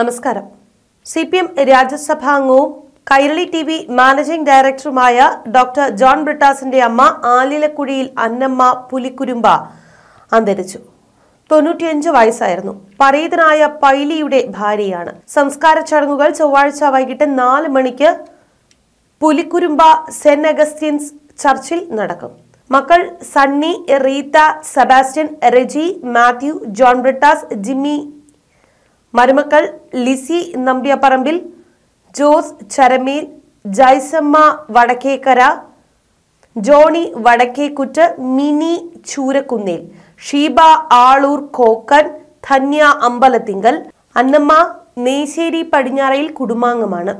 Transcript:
നമസ്കാരം C P M രാജ്യസഭാംഗവും Kairali T V managing ഡയറക്ടറുമായ ഡോക്ടർ ജോൺ ബ്രിട്ടാസിന്റെ അമ്മ ആലിലക്കുഴിയിൽ അന്നമ്മ പുലിക്കുരുമ്പ അന്തരിച്ചു തൊണ്ണൂറ്റിയഞ്ച് വയസ്സായിരുന്നു പരീതനായ പൈലിയുടെ ഭാര്യയാണ് സംസ്കാര ചടങ്ങുകൾ ചൊവ്വാഴ്ച വൈകിട്ട് നാല് മണിക്ക് പുലിക്കുരുമ്പ സെന്റ് അഗസ്റ്റ്യൻസ് ചർച്ചിൽ നടക്കും മക്കൾ Sunny Rita Sebastian Reji Mathew John Brittas Jimmy മരുമക്കൾ ലിസി നമ്പ്യപ്പറമ്പിൽ ജോസ് ചരമീൽ ജയ്സമ്മ വടക്കേക്കര ജോണി വടക്കേക്കുറ്റ് മിനി ചൂരക്കുന്നേൽ ഷീബ ആളൂർ കോക്കൻ ധന്യ അമ്പലത്തിങ്കൽ അന്നമ്മ നെയ്ശ്ശേരി പടിഞ്ഞാറയിൽ കുടുംബാംഗമാണ്